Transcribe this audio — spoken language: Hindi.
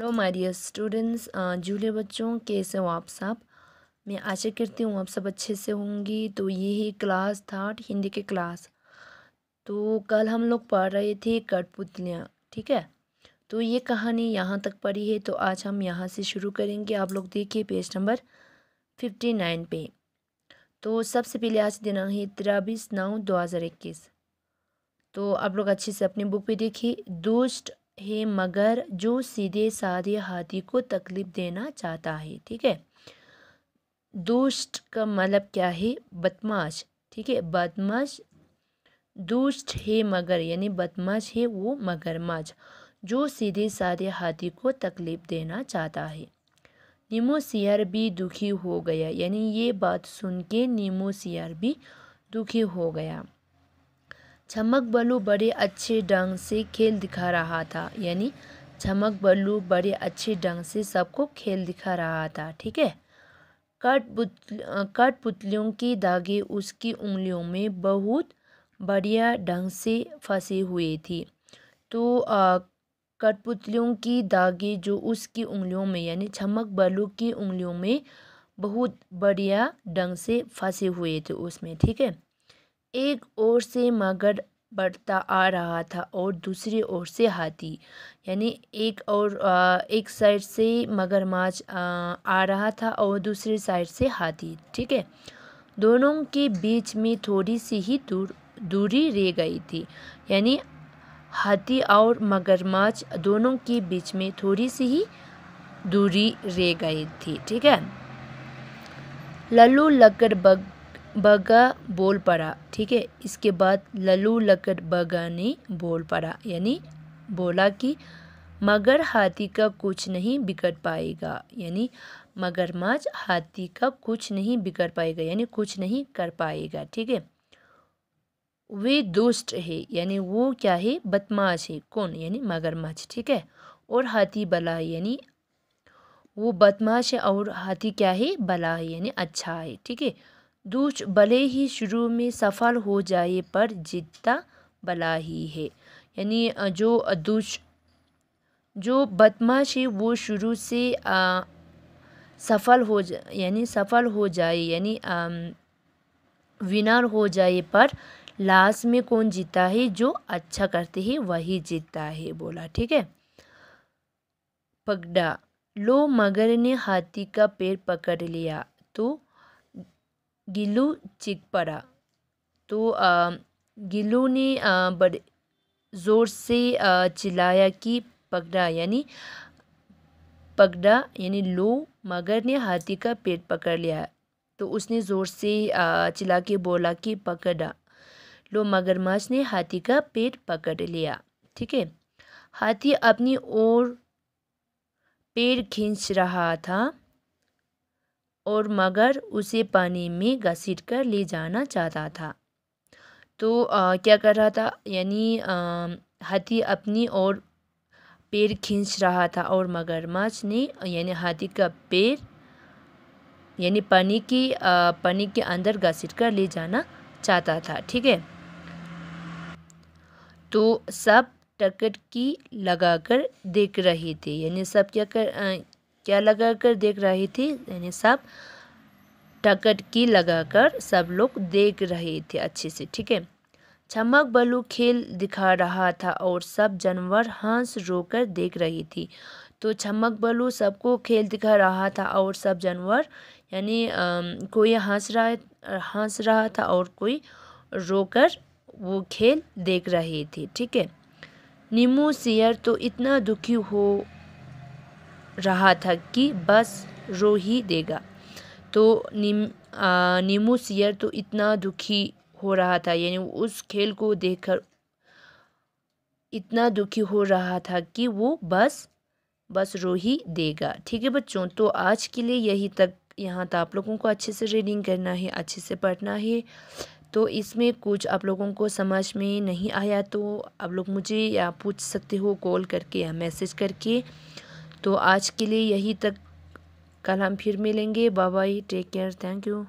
hello my dear students junior बच्चों कैसे हो आप सब मैं आशा करती हूँ आप सब अच्छे से होंगी तो यही क्लास थर्ड हिंदी के क्लास तो कल हम लोग पढ़ रहे थे कठपुतलियाँ ठीक है तो ये कहानी यहाँ तक पढ़ी है तो आज हम यहाँ से शुरू करेंगे आप लोग देखिए पेज नंबर फिफ्टी नाइन पे तो सबसे पहले आज दिन है तेरह नौ दो हज़ार इक्कीस तो आप लोग अच्छे से अपनी बुक पे देखिए दुष्ट है मगर जो सीधे साधे हाथी को तकलीफ़ देना चाहता है ठीक है दुष्ट का मतलब क्या है बदमाश ठीक है बदमाश दुष्ट है मगर यानी बदमाश है वो मगरमाश जो सीधे साधे हाथी को तकलीफ़ देना चाहता है नीमो सियार भी दुखी हो गया यानी ये बात सुन के नीमो सियार भी दुखी हो गया चमक बल्लू बड़े अच्छे ढंग से खेल दिखा रहा था यानी चमक बल्लू बड़े अच्छे ढंग से सबको खेल दिखा रहा था ठीक है कट कट पुतलियों के धागे उसकी उंगलियों में बहुत बढ़िया ढंग से फंसे हुए थे तो कठपुतलियों की धागे जो उसकी उंगलियों में यानी चमक बल्लू की उंगलियों में बहुत बढ़िया ढंग से फंसे हुए थे उसमें ठीक है एक ओर से मगर बढ़ता आ रहा था और दूसरी ओर से हाथी यानी एक और एक साइड से मगरमाछ आ रहा था और दूसरी साइड से हाथी ठीक है दोनों के बीच में थोड़ी सी ही दूर दूरी रह गई थी यानी हाथी और मगरमाछ दोनों के बीच में थोड़ी सी ही दूरी रह गई थी ठीक है लल्लू लकड़बग बगा बोल पड़ा ठीक है इसके बाद ललू लकड़ बगा ने बोल पड़ा यानी बोला कि मगर हाथी का कुछ नहीं बिगड़ पाएगा यानी मगरमच्छ हाथी का कुछ नहीं बिगड़ पाएगा यानी कुछ नहीं कर पाएगा ठीक है वे दुष्ट है यानी वो क्या है बदमाश है कौन यानी मगरमच्छ ठीक है और हाथी भला है यानी वो बदमाश है और हाथी क्या है भला है यानी अच्छा है ठीक है दूच भले ही शुरू में सफल हो जाए पर जीतता भला ही है यानी जो दूच जो बदमाश है वो शुरू से आ, सफल हो जा यानी सफल हो जाए यानी विनर हो जाए पर लास्ट में कौन जीता है जो अच्छा करते हैं वही जीतता है बोला ठीक है पगड़ा लो मगर ने हाथी का पैर पकड़ लिया तो गिल्लू चिग पड़ा तो गिल्लू ने बड़े ज़ोर से चिल्लाया कि पकड़ा यानी पगड़ा यानी लो मगर ने हाथी का पेट पकड़ लिया तो उसने ज़ोर से चिल्ला के बोला कि पकड़ा लो मगरमच्छ ने हाथी का पेट पकड़ लिया ठीक है हाथी अपनी ओर पेड़ खींच रहा था और मगर उसे पानी में घसीट कर ले जाना चाहता था तो आ, क्या कर रहा था यानी हाथी अपनी और पैर खींच रहा था और मगरमच्छ ने यानी हाथी का पैर यानी पानी की आ, पानी के अंदर घसीट कर ले जाना चाहता था ठीक है तो सब टकट की लगाकर देख रहे थे यानी सब क्या कर क्या लगाकर देख रही थी यानी सब टकट की लगाकर सब लोग देख रहे थे अच्छे से ठीक है चमक बलू खेल दिखा रहा था और सब जानवर हंस रोकर देख रही थी तो चमक बलू सबको खेल दिखा रहा था और सब जानवर यानी कोई हंस रहा हंस रहा था और कोई रोकर वो खेल देख रहे थे ठीक है नीमू सियर तो इतना दुखी हो रहा था कि बस रो ही देगा तो निम नीमू सियर तो इतना दुखी हो रहा था यानी उस खेल को देखकर इतना दुखी हो रहा था कि वो बस बस रो ही देगा ठीक है बच्चों तो आज के लिए यही तक यहाँ तक तो आप लोगों को अच्छे से रीडिंग करना है अच्छे से पढ़ना है तो इसमें कुछ आप लोगों को समझ में नहीं आया तो आप लोग मुझे या पूछ सकते हो कॉल करके या मैसेज करके तो आज के लिए यही तक कल हम फिर मिलेंगे bye bye take care thank you